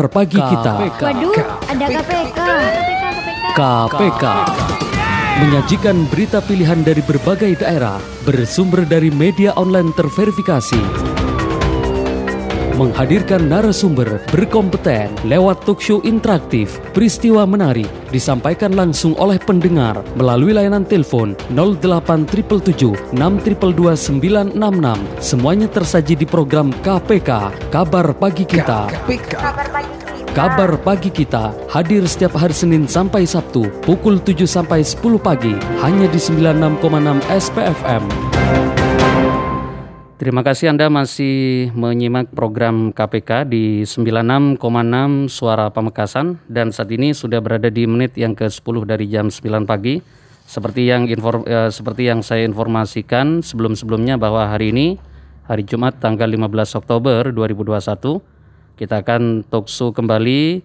Kabar pagi kita. Waduh, ada KPK. KPK. KPK. Menyajikan berita pilihan dari berbagai daerah, bersumber dari media online terverifikasi menghadirkan narasumber berkompeten lewat show interaktif. Peristiwa menarik disampaikan langsung oleh pendengar melalui layanan telepon 08777 622 966. Semuanya tersaji di program KPK, Kabar Pagi Kita. KPK. Kabar Pagi Kita. Kabar Pagi Kita hadir setiap hari Senin sampai Sabtu pukul 7 sampai 10 pagi hanya di 96,6 SPFM. Terima kasih Anda masih menyimak program KPK di 96,6 Suara Pamekasan dan saat ini sudah berada di menit yang ke-10 dari jam 9 pagi. Seperti yang inform, eh, seperti yang saya informasikan sebelum-sebelumnya bahwa hari ini hari Jumat tanggal 15 Oktober 2021 kita akan toksu kembali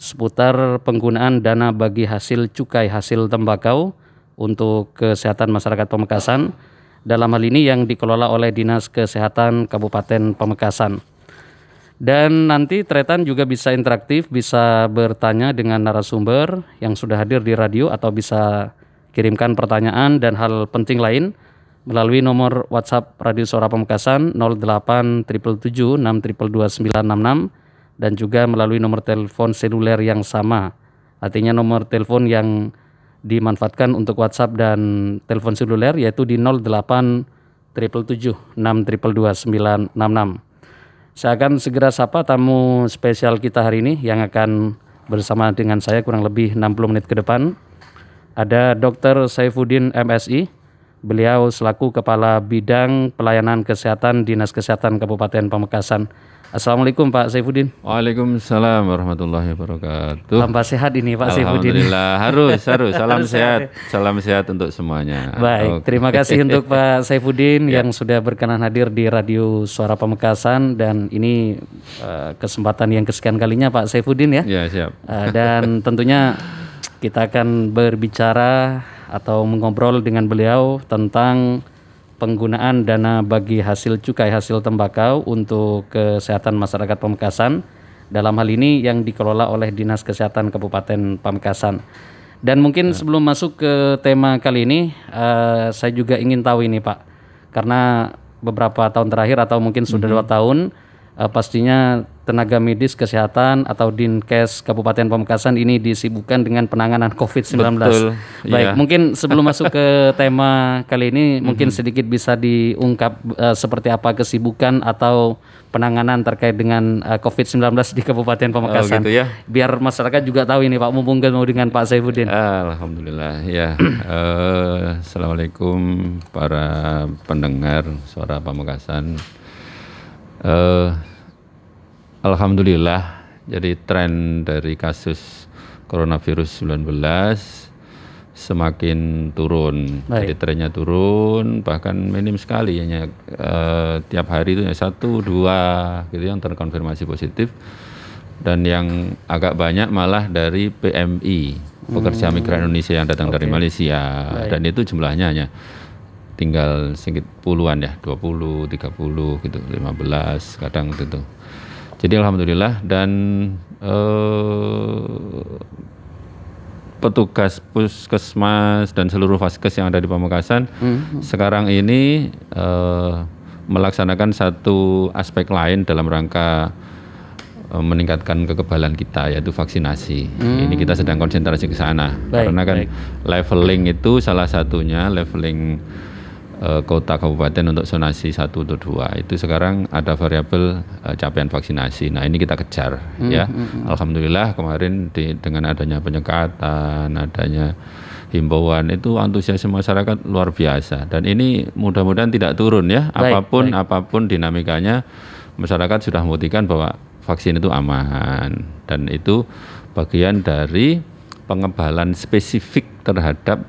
seputar penggunaan dana bagi hasil cukai hasil tembakau untuk kesehatan masyarakat Pamekasan dalam hal ini yang dikelola oleh Dinas Kesehatan Kabupaten Pamekasan. Dan nanti Tretan juga bisa interaktif, bisa bertanya dengan narasumber yang sudah hadir di radio atau bisa kirimkan pertanyaan dan hal penting lain melalui nomor WhatsApp Radio Suara Pamekasan 08777622966 dan juga melalui nomor telepon seluler yang sama. Artinya nomor telepon yang dimanfaatkan untuk WhatsApp dan telepon seluler yaitu di 08 sembilan 622 966. Saya akan segera sapa tamu spesial kita hari ini yang akan bersama dengan saya kurang lebih 60 menit ke depan. Ada Dr. Saifuddin MSI. Beliau selaku Kepala Bidang Pelayanan Kesehatan Dinas Kesehatan Kabupaten Pamekasan. Assalamualaikum Pak Saifuddin. Waalaikumsalam warahmatullahi wabarakatuh. Tambah sehat ini Pak Saifuddin. Alhamdulillah harus harus salam harus sehat. sehat salam sehat untuk semuanya. Baik okay. terima kasih untuk Pak Saifuddin ya. yang sudah berkenan hadir di Radio Suara Pemekasan dan ini uh, kesempatan yang kesekian kalinya Pak Saifuddin ya. Ya siap. Uh, dan tentunya kita akan berbicara atau mengobrol dengan beliau tentang penggunaan dana bagi hasil cukai hasil tembakau untuk kesehatan masyarakat Pamekasan. Dalam hal ini yang dikelola oleh Dinas Kesehatan Kabupaten Pamekasan. Dan mungkin ya. sebelum masuk ke tema kali ini, uh, saya juga ingin tahu ini Pak, karena beberapa tahun terakhir atau mungkin sudah mm -hmm. dua mm-hmm. tahun uh, pastinya tenaga medis kesehatan atau Dinkes Kabupaten Pamekasan ini disibukkan dengan penanganan COVID-19. Betul, Baik, iya. mungkin sebelum masuk ke tema kali ini mm-hmm. mungkin mhm. sedikit bisa diungkap uh, seperti apa kesibukan atau penanganan terkait dengan uh, eh, COVID-19 di Kabupaten oh, Pamekasan. Oh, gitu ya. Biar masyarakat juga tahu ini Pak mumpung mau dengan Pak Saifuddin. Alhamdulillah ya. uh, Assalamualaikum para pendengar suara Pamekasan. Uh, Alhamdulillah, jadi tren dari kasus coronavirus 19 semakin turun. Baik. Jadi trennya turun, bahkan minim sekali hanya uh, tiap hari itu satu dua gitu yang terkonfirmasi positif dan yang agak banyak malah dari PMI pekerja hmm. migran Indonesia yang datang okay. dari Malaysia Baik. dan itu jumlahnya hanya tinggal sedikit puluhan ya 20 30 gitu 15 kadang gitu jadi alhamdulillah dan eh, petugas puskesmas dan seluruh vaskes yang ada di Pamekasan hmm. hmm. sekarang ini eh, melaksanakan satu aspek lain dalam rangka eh, meningkatkan kekebalan kita yaitu vaksinasi. Hmm. Ini kita sedang konsentrasi ke sana baik, karena kan baik. leveling itu salah satunya leveling Eh, kota kabupaten untuk zonasi 1 atau 2 itu sekarang ada variabel uh, capaian vaksinasi. Nah, ini kita kejar hmm, ya. Hmm, hmm, Alhamdulillah kemarin di, dengan adanya penyekatan, adanya himbauan itu antusiasme masyarakat luar biasa dan ini mudah-mudahan tidak turun ya. Baik, apapun baik. apapun dinamikanya masyarakat sudah membuktikan bahwa vaksin itu aman dan itu bagian dari pengebalan spesifik terhadap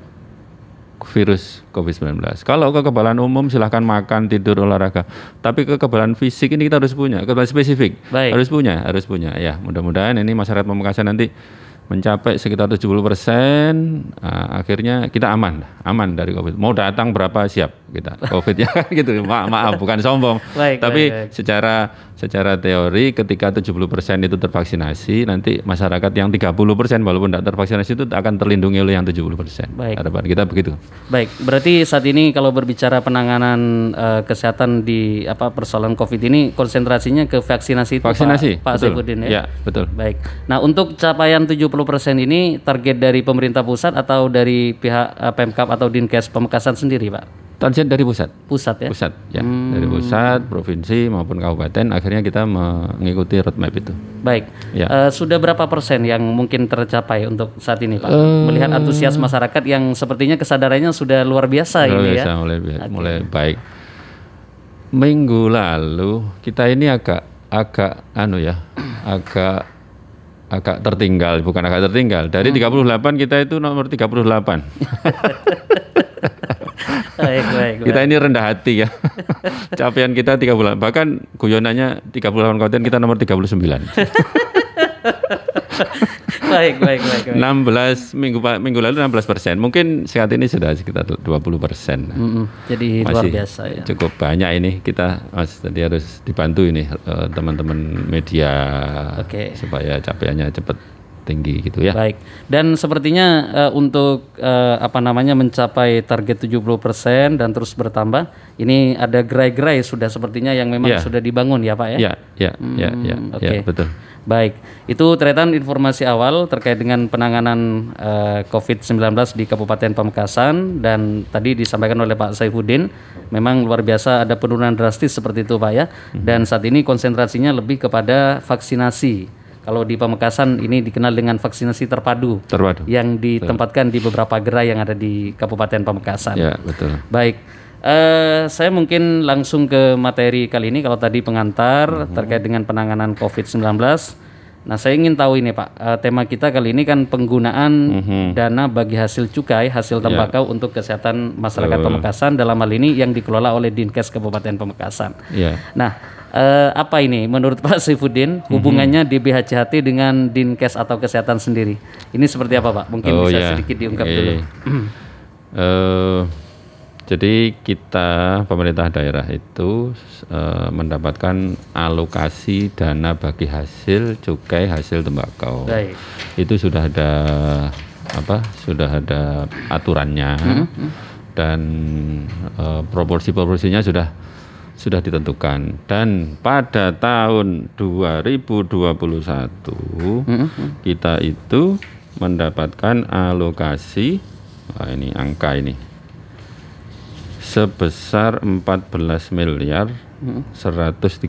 virus COVID-19. Kalau kekebalan umum silahkan makan, tidur, olahraga. Tapi kekebalan fisik ini kita harus punya, kekebalan spesifik Baik. harus punya, harus punya. Ya, mudah-mudahan ini masyarakat pemekasan nanti mencapai sekitar 70 persen, uh, akhirnya kita aman, aman dari COVID. Mau datang berapa siap kita COVID ya gitu. Ma maaf, bukan sombong. Baik, Tapi baik, baik. secara secara teori ketika 70 persen itu tervaksinasi, nanti masyarakat yang 30 persen walaupun tidak tervaksinasi itu akan terlindungi oleh yang 70 persen. Harapan kita begitu. Baik, berarti saat ini kalau berbicara penanganan uh, kesehatan di apa persoalan COVID ini konsentrasinya ke vaksinasi, vaksinasi itu, Pak, Pak ya? ya. betul. Baik. Nah untuk capaian 70 ini target dari pemerintah pusat atau dari pihak uh, Pemkap atau Dinkes pemekasan sendiri, Pak? Target dari pusat. Pusat ya. Pusat ya. Hmm. Dari pusat, provinsi maupun kabupaten akhirnya kita mengikuti roadmap itu. Baik. Ya. Uh, sudah berapa persen yang mungkin tercapai untuk saat ini, Pak? Uh, Melihat antusias masyarakat yang sepertinya kesadarannya sudah luar biasa luar ini ya? biasa, ya. mulai okay. mulai baik. Minggu lalu kita ini agak agak anu ya, agak agak tertinggal, bukan agak tertinggal. Dari hmm. 38 kita itu nomor 38. baik, baik, kita ini rendah hati ya. Capaian kita 38, bahkan guyonannya 38 konten kita nomor 39. baik, baik, baik, baik. 16 minggu minggu lalu 16 persen. Mungkin saat ini sudah sekitar 20 persen. Mm -hmm. Jadi masih luar biasa ya. Cukup banyak ini kita Mas tadi harus dibantu ini eh, teman-teman media okay. supaya capaiannya cepat tinggi gitu ya. Baik. Dan sepertinya uh, untuk uh, apa namanya mencapai target 70% dan terus bertambah, ini ada gerai-gerai sudah sepertinya yang memang yeah. sudah dibangun ya, Pak ya? Iya, iya, iya, iya. Oke. Betul. Baik. Itu terkaitan informasi awal terkait dengan penanganan uh, eh, COVID-19 di Kabupaten Pamekasan dan tadi disampaikan oleh Pak Saifuddin memang luar biasa ada penurunan drastis seperti itu, Pak ya. Hmm. Dan saat ini konsentrasinya lebih kepada vaksinasi kalau di Pamekasan ini dikenal dengan vaksinasi terpadu, terpadu. yang ditempatkan betul. di beberapa gerai yang ada di Kabupaten Pamekasan. Ya, betul. Baik. Uh, saya mungkin langsung ke materi kali ini kalau tadi pengantar mm -hmm. terkait dengan penanganan COVID-19. Nah, saya ingin tahu ini, Pak. Uh, tema kita kali ini kan penggunaan mm -hmm. dana bagi hasil cukai hasil ya. tembakau yeah. untuk kesehatan masyarakat uh. Pamekasan dalam hal ini yang dikelola oleh Dinkes Kabupaten Pamekasan. Yeah. Nah, uh, apa ini menurut Pak Sifudin mhm. hubungannya mm -hmm. DBHJHT dengan Dinkes atau kesehatan sendiri? Ini seperti apa Pak? Mungkin oh, bisa yeah. sedikit diungkap okay. dulu. uh, jadi kita pemerintah daerah itu uh, mendapatkan alokasi dana bagi hasil cukai hasil tembakau. Baik. Itu sudah ada apa? Sudah ada aturannya Mm hmm. dan uh, proporsi-proporsinya sudah sudah ditentukan dan pada tahun 2021 mm-hmm. kita itu mendapatkan alokasi wah ini angka ini sebesar 14 miliar mm-hmm. 137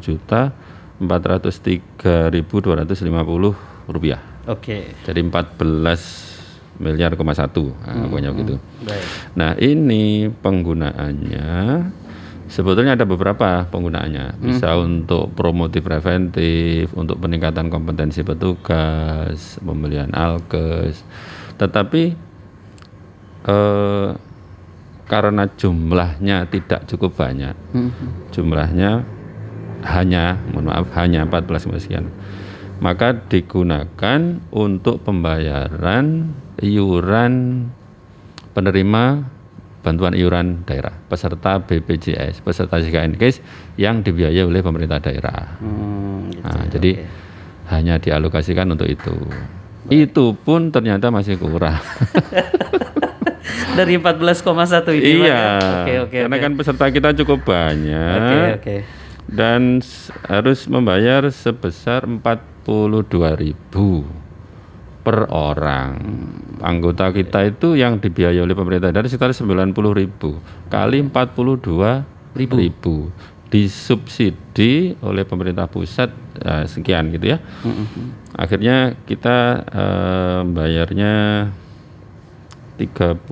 juta 403.250 rupiah. Oke. Okay. Jadi 14 miliar koma satu, hmm. pokoknya mm-hmm. begitu. Hmm. Baik. Nah ini penggunaannya Sebetulnya ada beberapa penggunaannya, hmm. bisa hmm. untuk promotif preventif, untuk peningkatan kompetensi petugas, pembelian alkes. Tetapi eh, karena jumlahnya tidak cukup banyak, hmm. jumlahnya hanya, mohon maaf, hanya 14 sekian, maka digunakan untuk pembayaran iuran penerima bantuan iuran daerah, peserta BPJS, peserta JKN Case yang dibiayai oleh pemerintah daerah. Hmm, gitu, nah, okay. Ya, jadi hanya dialokasikan untuk itu. Baik. Itu pun ternyata masih kurang. Dari 14,1 itu. Iya. Ya? Oke, Okay, okay, karena okay. kan peserta kita cukup banyak. Oke, okay, Okay. Dan harus membayar sebesar 42 ribu per orang. Anggota kita itu yang dibiayai oleh pemerintah dari sekitar 90 ribu kali 42 ribu. ribu disubsidi oleh pemerintah pusat eh, sekian gitu ya. Mm-hmm. Akhirnya kita eh, bayarnya 35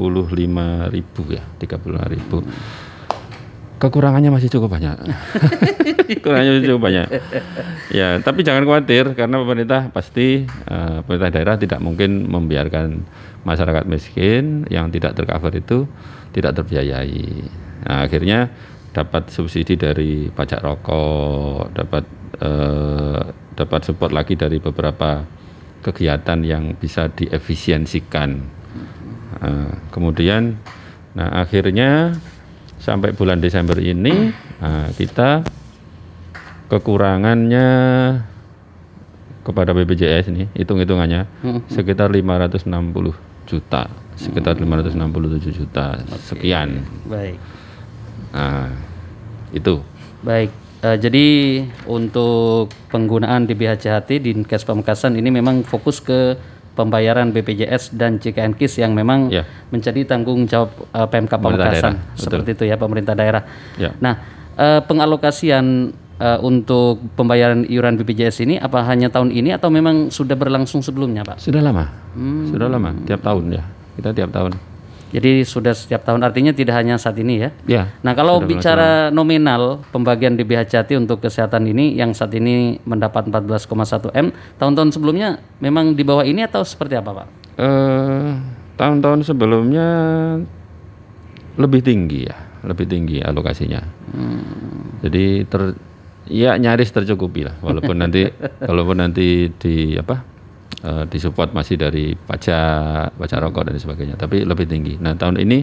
ribu ya, 35 ribu. Mm-hmm kekurangannya masih cukup banyak. kekurangannya cukup banyak. Ya, tapi jangan khawatir karena pemerintah pasti uh, pemerintah daerah tidak mungkin membiarkan masyarakat miskin yang tidak tercover itu tidak terbiayai. Nah, akhirnya dapat subsidi dari pajak rokok, dapat uh, dapat support lagi dari beberapa kegiatan yang bisa diefisiensikan. Uh, kemudian, nah akhirnya sampai bulan Desember ini nah, kita kekurangannya kepada BPJS ini hitung-hitungannya hmm. sekitar 560 juta sekitar 567 hmm. juta okay. sekian baik nah itu baik uh, jadi untuk penggunaan BHC Hati di Kes Pemekasan ini memang fokus ke pembayaran BPJS dan JKN KIS yang memang ya. menjadi tanggung jawab uh, eh, PMK Pamekasan seperti itu ya pemerintah daerah. Ya. Nah, uh, pengalokasian uh, untuk pembayaran iuran BPJS ini apa hanya tahun ini atau memang sudah berlangsung sebelumnya, Pak? Sudah lama. Hmm. Sudah lama, tiap tahun ya. Kita tiap tahun. Jadi sudah setiap tahun artinya tidak hanya saat ini ya. ya nah kalau bicara nominal pembagian DBH Jati untuk kesehatan ini yang saat ini mendapat 14,1 m, tahun-tahun sebelumnya memang di bawah ini atau seperti apa pak? Eh, tahun-tahun sebelumnya lebih tinggi ya, lebih tinggi alokasinya. Hmm. Jadi ter, ya nyaris tercukupi lah. Walaupun nanti, walaupun nanti di apa? uh, disupport masih dari pajak, pajak rokok dan sebagainya, tapi lebih tinggi. Nah, tahun ini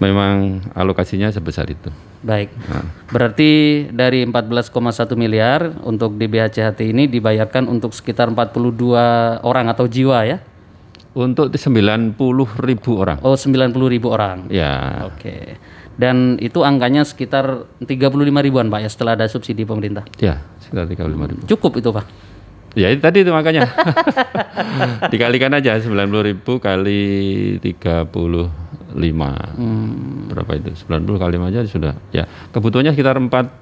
memang alokasinya sebesar itu. Baik. Nah. Berarti dari 14,1 miliar untuk di DBHCHT ini dibayarkan untuk sekitar 42 orang atau jiwa ya? Untuk 90 ribu orang. Oh 90 ribu orang. Ya. Oke. Dan itu angkanya sekitar 35 ribuan Pak ya setelah ada subsidi pemerintah? Ya, sekitar 35 ribu. Cukup itu Pak? Ya itu tadi itu makanya. Dikalikan aja 90 ribu kali 35. Hmm. Berapa itu? 90 kali 5 aja sudah. Ya, kebutuhannya sekitar 40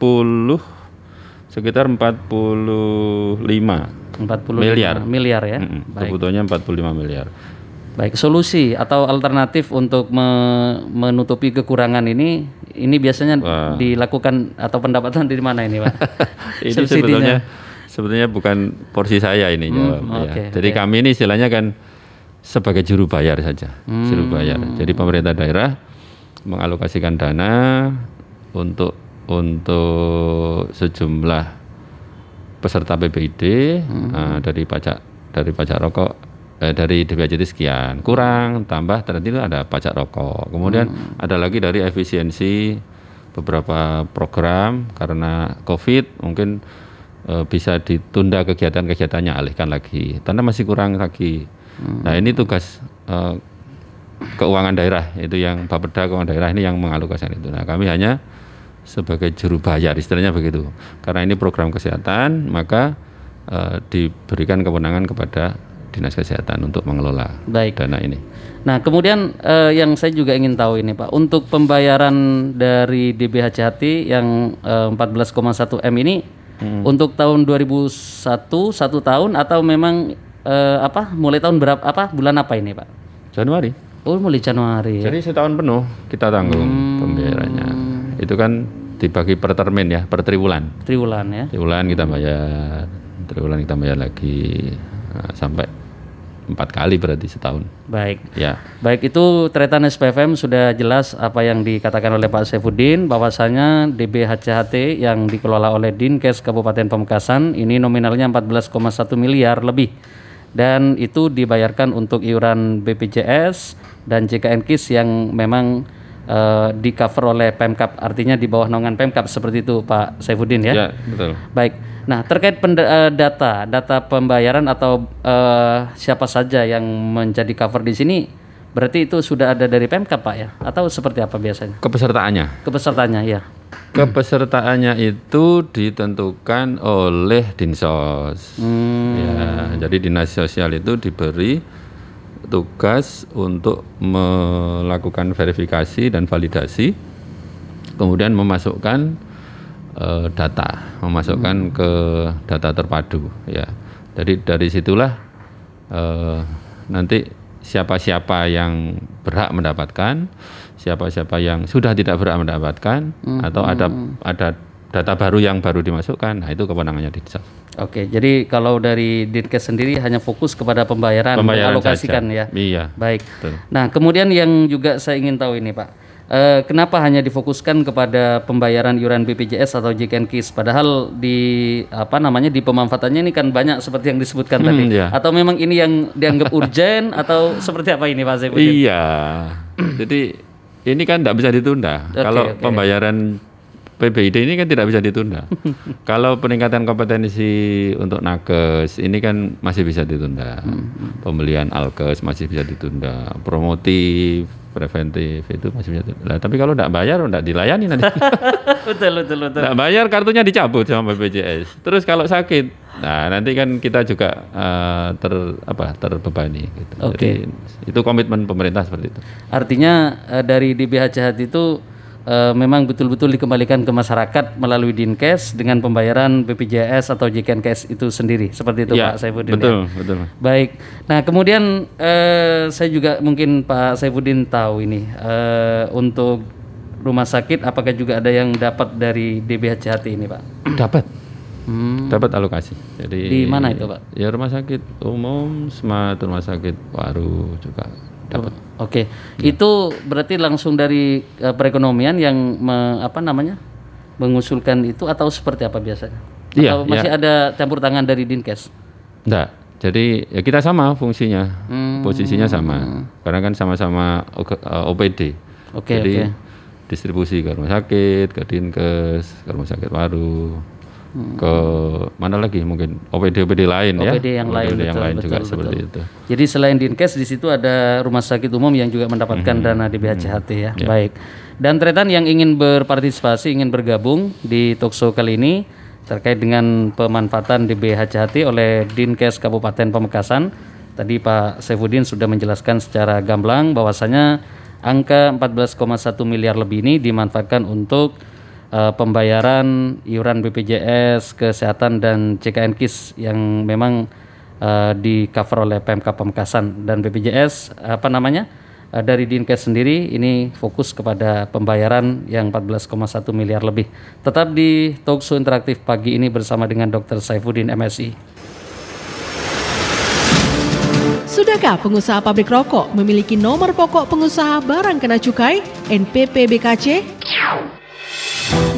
sekitar 45 45 miliar. Miliar ya. Mm -mm. Kebutuhannya 45 miliar. Baik, solusi atau alternatif untuk me menutupi kekurangan ini, ini biasanya Wah. dilakukan atau pendapatan di mana ini, Pak? ini sebetulnya Sebetulnya bukan porsi saya ini jawab. okay, ya. Jadi okay. kami ini istilahnya kan sebagai juru bayar saja, hmm. juru bayar. Jadi pemerintah daerah mengalokasikan dana untuk untuk sejumlah peserta PBID hmm. uh, dari pajak dari pajak rokok eh, dari DPJT sekian kurang tambah ternyata itu ada pajak rokok kemudian hmm. ada lagi dari efisiensi beberapa program karena COVID mungkin e, bisa ditunda kegiatan-kegiatannya alihkan lagi. Karena masih kurang lagi. Hmm. Nah ini tugas e, keuangan daerah itu yang Bapeda keuangan daerah ini yang mengalokasikan itu. Nah kami hanya sebagai juru bayar istilahnya begitu. Karena ini program kesehatan maka e, diberikan kewenangan kepada dinas kesehatan untuk mengelola Baik. dana ini. Nah, kemudian eh, yang saya juga ingin tahu ini Pak, untuk pembayaran dari DBH jati yang eh, 14,1 M ini Hmm. Untuk tahun 2001 satu tahun atau memang uh, apa mulai tahun berapa apa bulan apa ini Pak? Januari. Oh mulai Januari. Ya? Jadi setahun penuh kita tanggung hmm. pembayarannya. Itu kan dibagi per termin ya per triwulan. Triwulan ya. Triwulan kita bayar, triwulan kita bayar lagi nah, sampai empat kali berarti setahun. Baik. Ya. Baik itu tretan SPFM sudah jelas apa yang dikatakan oleh Pak Sefudin bahwasanya DBHCHT yang dikelola oleh Dinkes Kabupaten Pemekasan ini nominalnya 14,1 miliar lebih dan itu dibayarkan untuk iuran BPJS dan JKN KIS yang memang uh, eh, di cover oleh Pemkap artinya di bawah naungan Pemkap seperti itu Pak Saifuddin ya. Ya, betul. Baik. Nah, terkait eh, data, data pembayaran atau uh, siapa saja yang menjadi cover di sini, berarti itu sudah ada dari PMK, Pak ya? Atau seperti apa biasanya? Kepesertaannya. Kepesertaannya, ya. Kepesertaannya itu ditentukan oleh Dinsos. Hmm. Ya, jadi Dinas Sosial itu diberi tugas untuk melakukan verifikasi dan validasi, kemudian memasukkan Eh, data, memasukkan hmm. ke data terpadu ya. Jadi dari situlah uh, nanti siapa-siapa yang berhak mendapatkan, siapa-siapa yang sudah tidak berhak mendapatkan hmm. atau ada ada data baru yang baru dimasukkan, nah itu kewenangannya Dinsel. Oke, jadi kalau dari Dinkes sendiri hanya fokus kepada pembayaran, pembayaran alokasikan ya. Iya. Baik. Betul. Nah, kemudian yang juga saya ingin tahu ini, Pak eh, kenapa hanya difokuskan kepada pembayaran iuran BPJS atau JKN KIS padahal di apa namanya di pemanfaatannya ini kan banyak seperti yang disebutkan hmm, tadi ya. atau memang ini yang dianggap urgent atau seperti apa ini Pak Zebudin? Iya. Jadi ini kan tidak bisa ditunda. Okay, kalau okay. pembayaran PBID ini kan tidak bisa ditunda. Kalau peningkatan kompetensi untuk nakes ini kan masih bisa ditunda. Hmm. Pembelian alkes masih bisa ditunda. Promotif, preventif itu masih bisa ditunda. Nah, tapi kalau tidak bayar tidak dilayani nanti. betul betul betul. Tidak bayar kartunya dicabut sama BPJS. Terus kalau sakit, nah nanti kan kita juga uh, ter apa terbebani. Gitu. Okay. itu komitmen pemerintah seperti itu. Artinya uh, dari Jahat itu e, memang betul-betul dikembalikan ke masyarakat melalui Dinkes dengan pembayaran BPJS atau JKNKes itu sendiri. Seperti itu ya, Pak Saifuddin. Betul, ya. betul. Baik. Nah, kemudian e, saya juga mungkin Pak Saifuddin tahu ini e, untuk rumah sakit apakah juga ada yang dapat dari DBHCHT ini, Pak? Dapat. Hmm. Dapat alokasi. Jadi Di mana itu, Pak? Ya rumah sakit umum, semat rumah sakit Waru juga oke okay. ya. itu berarti langsung dari uh, perekonomian yang me, apa namanya mengusulkan itu atau seperti apa biasanya iya, atau ya. masih ya. ada campur tangan dari dinkes enggak jadi ya kita sama fungsinya hmm. posisinya sama karena kan sama-sama OPD eh, okay, jadi okay. distribusi ke rumah sakit ke dinkes ke rumah sakit baru hmm. ke mana lagi mungkin OPD-OPD lain OPD ya. OPD yang lain, OPD yang betul, lain juga betul. seperti itu. Jadi selain Dinkes di situ ada rumah sakit umum yang juga mendapatkan hmm. dana hmm. ya. Yeah. Baik. Dan Tretan yang ingin berpartisipasi, ingin bergabung di Tokso kali ini terkait dengan pemanfaatan di DBHJHT oleh Dinkes Kabupaten Pemekasan. Tadi Pak Sevudin sudah menjelaskan secara gamblang bahwasanya angka 14,1 miliar lebih ini dimanfaatkan untuk uh, pembayaran iuran BPJS kesehatan dan CKN KIS yang memang uh, di cover oleh PMK Pemkasan dan BPJS apa namanya uh, dari Dinkes sendiri ini fokus kepada pembayaran yang 14,1 miliar lebih. Tetap di Talkshow Interaktif pagi ini bersama dengan Dr. Saifuddin MSI. Sudahkah pengusaha pabrik rokok memiliki nomor pokok pengusaha barang kena cukai NPPBKC?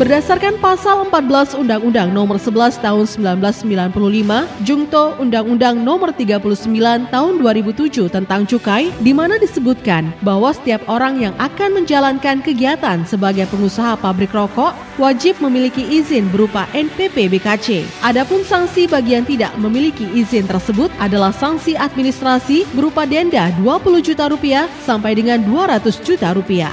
Berdasarkan pasal 14 Undang-Undang Nomor 11 Tahun 1995, Jungto Undang-Undang Nomor 39 Tahun 2007 tentang cukai di mana disebutkan bahwa setiap orang yang akan menjalankan kegiatan sebagai pengusaha pabrik rokok wajib memiliki izin berupa NPP BKC. Adapun sanksi bagi yang tidak memiliki izin tersebut adalah sanksi administrasi berupa denda 20 juta rupiah sampai dengan 200 juta rupiah.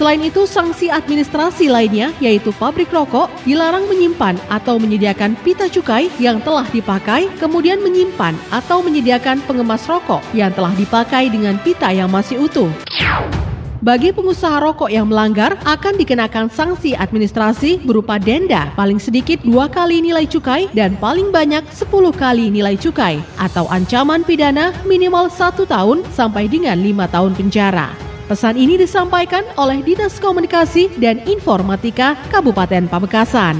Selain itu, sanksi administrasi lainnya yaitu pabrik rokok dilarang menyimpan atau menyediakan pita cukai yang telah dipakai, kemudian menyimpan atau menyediakan pengemas rokok yang telah dipakai dengan pita yang masih utuh. Bagi pengusaha rokok yang melanggar akan dikenakan sanksi administrasi berupa denda paling sedikit dua kali nilai cukai dan paling banyak 10 kali nilai cukai atau ancaman pidana minimal satu tahun sampai dengan lima tahun penjara. Pesan ini disampaikan oleh Dinas Komunikasi dan Informatika Kabupaten Pamekasan.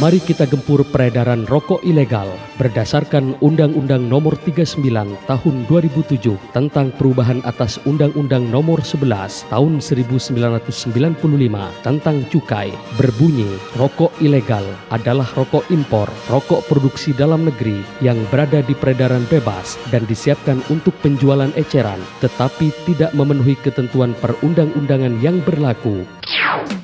Mari kita gempur peredaran rokok ilegal berdasarkan Undang-Undang Nomor 39 Tahun 2007 tentang perubahan atas Undang-Undang Nomor 11 Tahun 1995 tentang cukai. Berbunyi, rokok ilegal adalah rokok impor, rokok produksi dalam negeri yang berada di peredaran bebas dan disiapkan untuk penjualan eceran tetapi tidak memenuhi ketentuan perundang-undangan yang berlaku.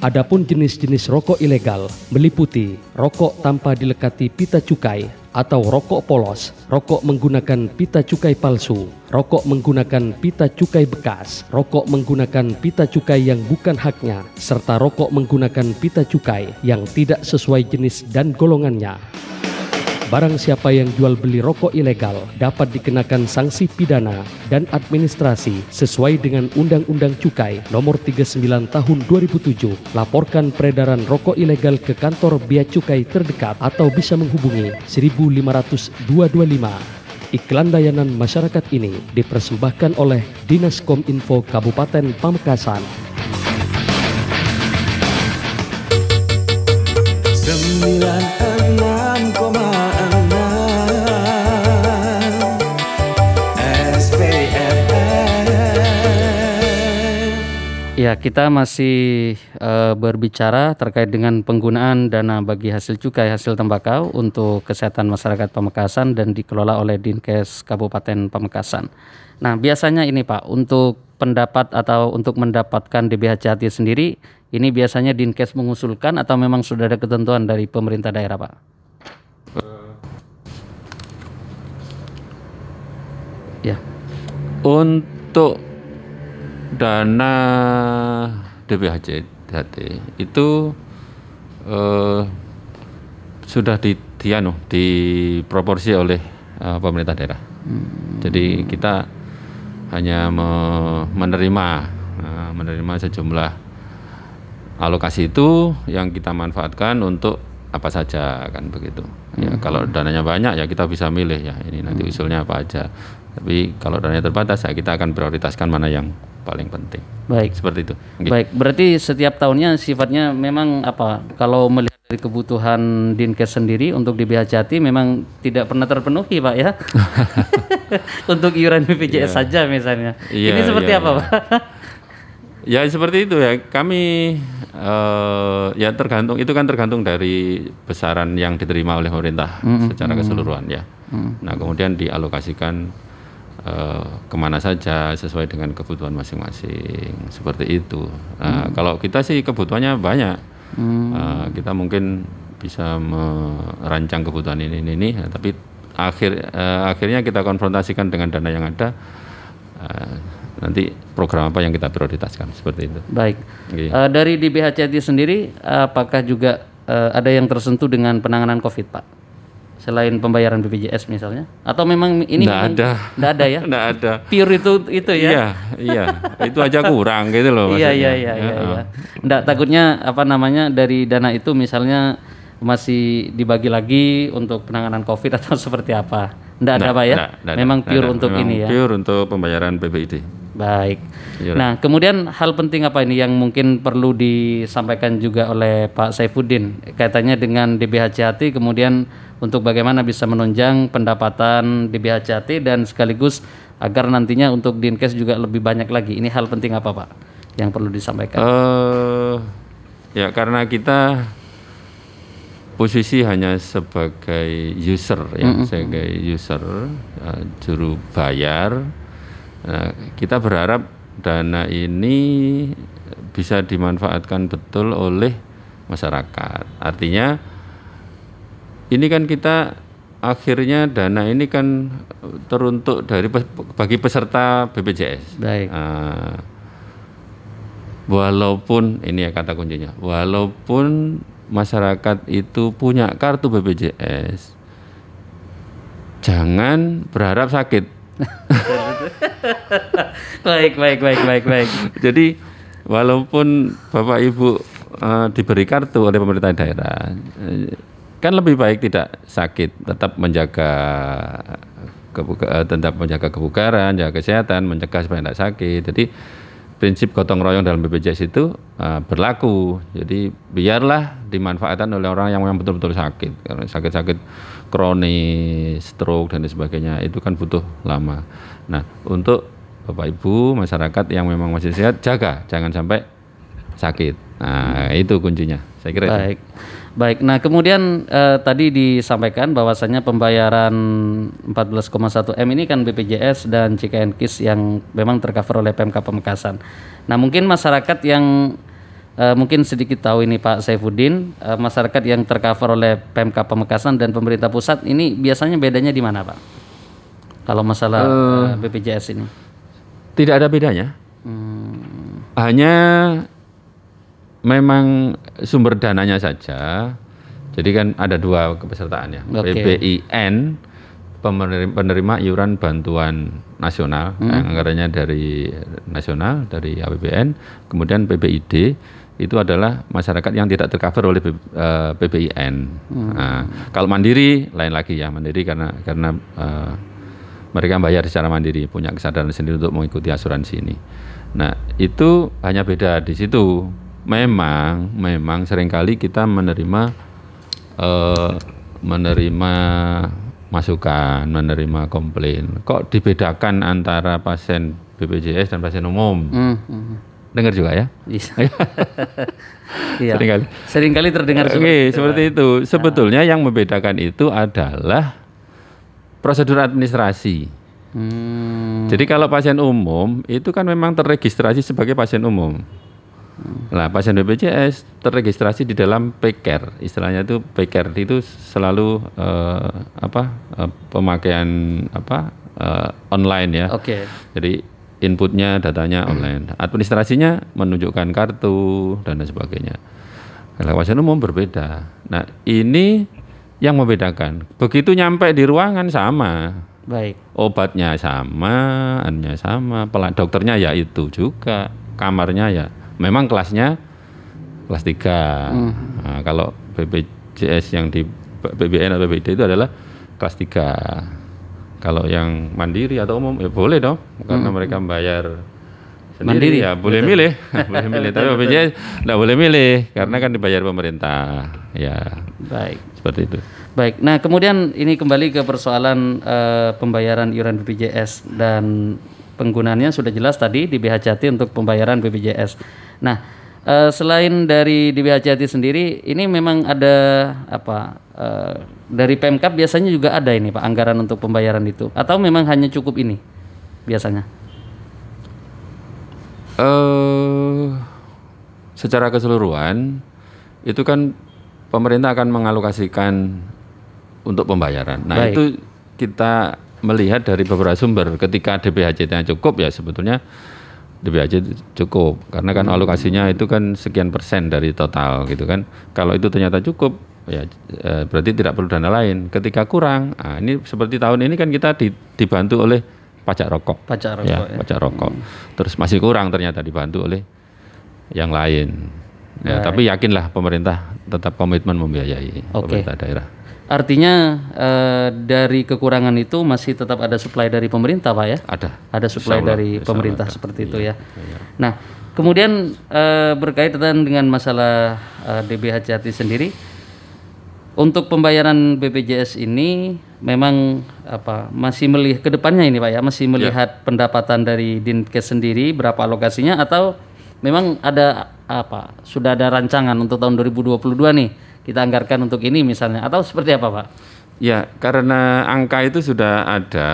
Adapun jenis-jenis rokok ilegal meliputi rokok tanpa dilekati pita cukai atau rokok polos, rokok menggunakan pita cukai palsu, rokok menggunakan pita cukai bekas, rokok menggunakan pita cukai yang bukan haknya, serta rokok menggunakan pita cukai yang tidak sesuai jenis dan golongannya. Barang siapa yang jual beli rokok ilegal dapat dikenakan sanksi pidana dan administrasi sesuai dengan Undang-Undang Cukai Nomor 39 Tahun 2007. Laporkan peredaran rokok ilegal ke kantor Bea Cukai terdekat atau bisa menghubungi 15225 Iklan layanan masyarakat ini dipersembahkan oleh Dinas Kominfo Kabupaten Pamekasan. Sembilan Ya, kita masih uh, berbicara terkait dengan penggunaan dana bagi hasil cukai hasil tembakau untuk kesehatan masyarakat Pamekasan dan dikelola oleh Dinkes Kabupaten Pamekasan. Nah, biasanya ini Pak, untuk pendapat atau untuk mendapatkan DBH Jati sendiri, ini biasanya Dinkes mengusulkan atau memang sudah ada ketentuan dari pemerintah daerah, Pak? Eh, ya. Untuk dana DHT itu eh, sudah di dianu diproporsi oleh eh, pemerintah daerah. Hmm. Jadi kita hanya me menerima eh, menerima sejumlah alokasi itu yang kita manfaatkan untuk apa saja kan begitu. Ya hmm. kalau dananya banyak ya kita bisa milih ya ini nanti hmm. usulnya apa aja. Tapi kalau dana terbatas, ya kita akan prioritaskan mana yang paling penting. Baik. Seperti itu. Okay. Baik. Berarti setiap tahunnya sifatnya memang apa? Kalau melihat dari kebutuhan Dinkes sendiri untuk di Jati memang tidak pernah terpenuhi, Pak ya. untuk iuran BPJS yeah. saja misalnya. Yeah, Ini seperti yeah, apa, yeah. Pak? ya seperti itu ya. Kami uh, ya tergantung itu kan tergantung dari besaran yang diterima oleh pemerintah mm -hmm. secara keseluruhan ya. Mm -hmm. Nah, kemudian dialokasikan Eh, kemana saja sesuai dengan kebutuhan masing-masing seperti itu. Uh, hmm. Kalau kita sih kebutuhannya banyak, hmm. uh, kita mungkin bisa merancang kebutuhan ini ini, ini tapi akhir uh, akhirnya kita konfrontasikan dengan dana yang ada. Uh, nanti program apa yang kita prioritaskan seperti itu. Baik. Iya. Uh, dari DBHCT sendiri, apakah juga uh, ada yang tersentuh dengan penanganan COVID, Pak? selain pembayaran BPJS misalnya atau memang ini enggak ada enggak ada ya enggak ada pure itu itu ya iya iya itu aja kurang gitu loh iya iya iya iya uh enggak iya. takutnya apa namanya dari dana itu misalnya masih dibagi lagi untuk penanganan Covid atau seperti apa enggak ada apa ya enggak, enggak, memang pure enggak, untuk enggak, ini ya pure untuk pembayaran BPID Baik. Yolah. Nah, kemudian hal penting apa ini yang mungkin perlu disampaikan juga oleh Pak Saifuddin kaitannya dengan DBH kemudian untuk bagaimana bisa menunjang pendapatan DBH dan sekaligus agar nantinya untuk Dinkes juga lebih banyak lagi. Ini hal penting apa, Pak? Yang perlu disampaikan. Uh, ya, karena kita posisi hanya sebagai user ya, mm -hmm. sebagai user uh, juru bayar Nah, kita berharap dana ini bisa dimanfaatkan betul oleh masyarakat. Artinya ini kan kita akhirnya dana ini kan teruntuk dari bagi peserta BPJS. Baik. Uh, walaupun ini ya kata kuncinya, walaupun masyarakat itu punya kartu BPJS, jangan berharap sakit baik, baik, baik, baik, baik. Jadi walaupun Bapak Ibu uh, diberi kartu oleh pemerintah daerah, eh, kan lebih baik tidak sakit, tetap menjaga kebuka, eh, tetap menjaga kebugaran, jaga kesehatan, mencegah supaya tidak sakit. Jadi prinsip gotong royong dalam BPJS itu uh, berlaku. Jadi biarlah dimanfaatkan oleh orang yang memang betul-betul sakit. Karena sakit-sakit kronis, stroke dan sebagainya itu kan butuh lama. Nah, untuk Bapak Ibu masyarakat yang memang masih sehat jaga, jangan sampai sakit. Nah, itu kuncinya. Saya kira Baik. Itu. Baik. Nah, kemudian eh, tadi disampaikan bahwasannya pembayaran 14,1 M ini kan BPJS dan CKN KIS yang memang tercover oleh PMK Pemekasan. Nah, mungkin masyarakat yang Uh, mungkin sedikit tahu ini Pak Saifuddin, uh, masyarakat yang tercover oleh PMK Pemekasan dan pemerintah pusat ini biasanya bedanya di mana Pak? Kalau masalah uh, eh, BPJS ini? Tidak ada bedanya. Hmm. Hanya memang sumber dananya saja. Jadi kan ada dua ya, okay. PBIN penerima, iuran bantuan nasional hmm. anggarannya dari nasional dari APBN kemudian PBID itu adalah masyarakat yang tidak tercover oleh uh, eh, PBIN. Hmm. Nah, kalau mandiri lain lagi ya mandiri karena karena uh, mereka bayar secara mandiri punya kesadaran sendiri untuk mengikuti asuransi ini. Nah itu hanya beda di situ. Memang memang seringkali kita menerima uh, menerima masukan, menerima komplain. Kok dibedakan antara pasien BPJS dan pasien umum? Hmm. hmm, hmm dengar juga ya? Iya. iya. iya. sering kali. Sering kali terdengar seperti, okay, seperti itu. Nah. Sebetulnya nah. yang membedakan itu adalah prosedur administrasi. Hmm. Jadi kalau pasien umum itu kan memang terregistrasi sebagai pasien umum. Nah, pasien BPJS terregistrasi di dalam PCARE. Istilahnya itu PCARE itu selalu uh, apa? Uh, pemakaian apa? Uh, online ya. Oke. Okay. Jadi inputnya datanya online administrasinya menunjukkan kartu dan lain sebagainya kalau umum berbeda nah ini yang membedakan begitu nyampe di ruangan sama baik obatnya sama anunya sama dokternya ya itu juga kamarnya ya memang kelasnya kelas 3 hmm. nah, kalau BPJS yang di BBN atau BBD itu adalah kelas 3 kalau yang mandiri atau umum ya boleh dong karena hmm. mereka membayar sendiri mandiri. ya boleh betul. milih, boleh milih. Tapi BPJS tidak boleh milih karena kan dibayar pemerintah. Ya. Baik. Seperti itu. Baik. Nah kemudian ini kembali ke persoalan uh, pembayaran iuran BPJS dan penggunaannya sudah jelas tadi di BH untuk pembayaran BPJS. Nah Uh, selain dari DBHCT sendiri, ini memang ada apa? Uh, dari Pemkap biasanya juga ada ini Pak anggaran untuk pembayaran itu atau memang hanya cukup ini biasanya? Uh, secara keseluruhan itu kan pemerintah akan mengalokasikan untuk pembayaran. Nah, Baik. itu kita melihat dari beberapa sumber ketika DBHJT-nya cukup ya sebetulnya aja cukup karena kan hmm. alokasinya itu kan sekian persen dari total gitu kan. Kalau itu ternyata cukup ya eh, berarti tidak perlu dana lain. Ketika kurang, nah ini seperti tahun ini kan kita di, dibantu oleh pajak rokok. Pajak ya, rokok. Ya, ya. pajak rokok. Hmm. Terus masih kurang ternyata dibantu oleh yang lain. Ya, tapi yakinlah pemerintah tetap komitmen membiayai okay. pemerintah daerah. Artinya eh, dari kekurangan itu masih tetap ada supply dari pemerintah, Pak ya? Ada. Ada supply Allah, dari pemerintah seperti itu iya, ya. Iya. Nah, kemudian eh, berkaitan dengan masalah eh, DBH Jati sendiri, untuk pembayaran BPJS ini memang apa masih melihat ke depannya ini Pak ya, masih iya. melihat yeah. pendapatan dari Dinkes sendiri berapa alokasinya atau memang ada apa ah, sudah ada rancangan untuk tahun 2022 nih kita anggarkan untuk ini misalnya atau seperti apa Pak? Ya karena angka itu sudah ada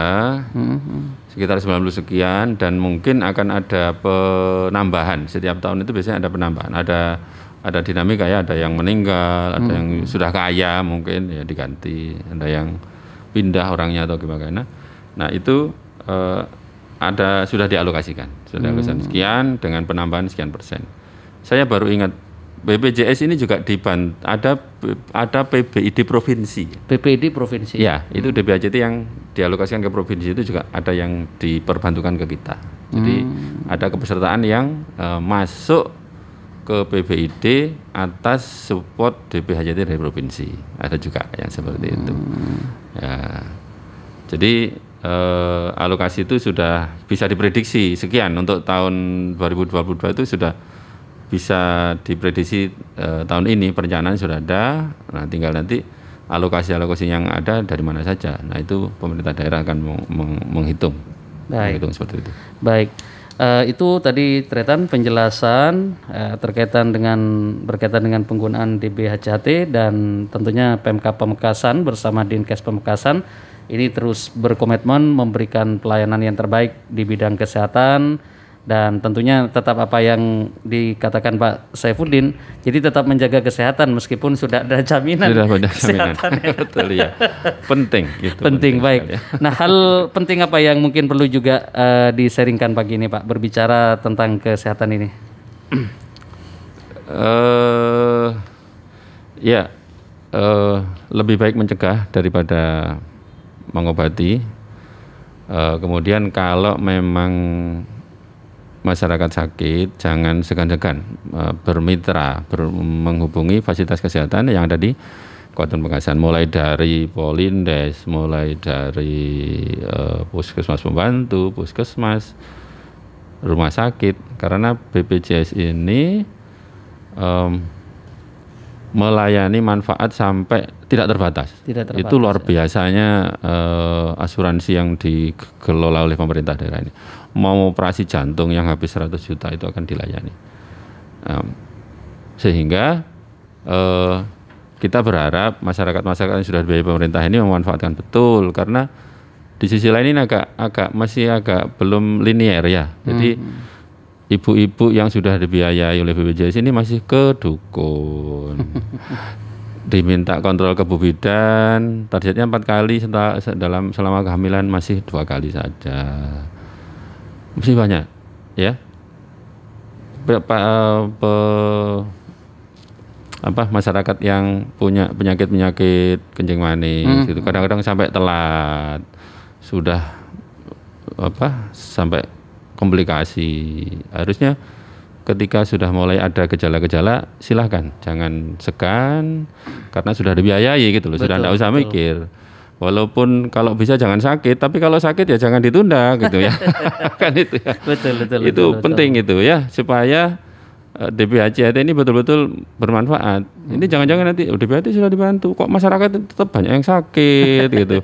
hmm. hmm. sekitar 90 sekian dan mungkin akan ada penambahan setiap tahun itu biasanya ada penambahan ada ada dinamika ya ada yang meninggal ada hmm. yang sudah kaya mungkin ya diganti ada yang pindah orangnya atau gimana nah, nah itu eh, ada sudah dialokasikan sudah hmm. sekian dengan penambahan sekian persen saya baru ingat BPJS ini juga diban ada ada PBID provinsi. PBID provinsi. Ya, itu hmm. yang dialokasikan ke provinsi itu juga ada yang diperbantukan ke kita. Jadi hmm. ada kepesertaan yang e, masuk ke PBID atas support DBHJT dari provinsi. Ada juga yang seperti hmm. itu. Ya. Jadi e, alokasi itu sudah bisa diprediksi sekian untuk tahun 2022 itu sudah bisa diprediksi e, tahun ini perencanaan sudah ada. Nah, tinggal nanti alokasi-alokasi yang ada dari mana saja. Nah, itu pemerintah daerah akan meng meng menghitung. Baik. Menghitung seperti itu. Baik. e, itu tadi terkaitan penjelasan e, terkaitan dengan berkaitan dengan penggunaan DBHCHT dan tentunya PMK Pemekasan bersama Dinkes Pemekasan ini terus berkomitmen memberikan pelayanan yang terbaik di bidang kesehatan, dan tentunya tetap apa yang dikatakan Pak Saifuddin jadi tetap menjaga kesehatan meskipun sudah ada jaminan sudah ada jaminan kesehatan, ya. betul ya penting gitu penting, penting baik ya. nah hal penting apa yang mungkin perlu juga uh, diseringkan pagi ini Pak berbicara tentang kesehatan ini uh, ya uh, lebih baik mencegah daripada mengobati uh, kemudian kalau memang masyarakat sakit jangan segan-segan e, bermitra ber, menghubungi fasilitas kesehatan yang ada di Kota Pengasihan mulai dari Polindes, mulai dari uh, puskesmas pembantu, puskesmas, rumah sakit karena BPJS ini um, melayani manfaat sampai tidak terbatas. Tidak terbatas. Itu luar ya. biasanya uh, asuransi yang dikelola oleh pemerintah daerah ini mau operasi jantung yang habis 100 juta itu akan dilayani. Um, sehingga uh, kita berharap masyarakat-masyarakat yang sudah dibayar pemerintah ini memanfaatkan betul karena di sisi lain ini agak agak masih agak belum linier ya. Jadi hmm. ibu-ibu yang sudah dibiayai oleh BPJS ini masih ke dukun. diminta kontrol ke bidan targetnya empat kali setelah, dalam selama kehamilan masih dua kali saja masih banyak, ya. berapa apa masyarakat yang punya penyakit penyakit kencing manis hmm. gitu kadang-kadang sampai telat sudah apa sampai komplikasi harusnya ketika sudah mulai ada gejala-gejala silahkan jangan segan karena sudah dibiayai gitu loh betul, sudah tidak usah betul. mikir walaupun kalau bisa jangan sakit tapi kalau sakit ya jangan ditunda gitu ya kan itu ya betul betul itu betul, penting betul. itu ya supaya eh, DBHCT ini betul-betul bermanfaat. Hmm. Ini jangan-jangan nanti oh, sudah dibantu, kok masyarakat tetap banyak yang sakit gitu.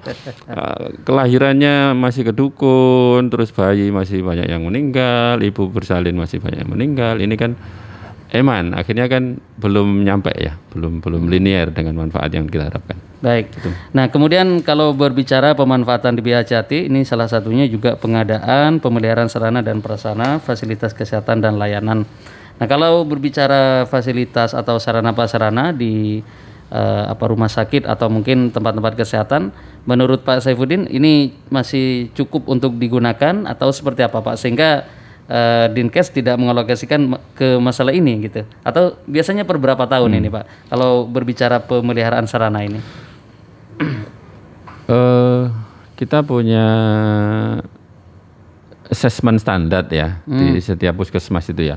Eh, kelahirannya masih kedukun, terus bayi masih banyak yang meninggal, ibu bersalin masih banyak yang meninggal. Ini kan eman akhirnya kan belum nyampe ya belum belum hmm. linier dengan manfaat yang kita harapkan baik gitu. nah kemudian kalau berbicara pemanfaatan di biaya jati ini salah satunya juga pengadaan pemeliharaan sarana dan prasarana fasilitas kesehatan dan layanan nah kalau berbicara fasilitas atau sarana prasarana di eh, apa rumah sakit atau mungkin tempat-tempat kesehatan menurut Pak Saifuddin ini masih cukup untuk digunakan atau seperti apa Pak sehingga uh, Dinkes tidak mengalokasikan ke masalah ini gitu? Atau biasanya per berapa tahun hmm. ini Pak? Kalau berbicara pemeliharaan sarana ini? uh, kita punya assessment standar ya hmm. di setiap puskesmas itu ya.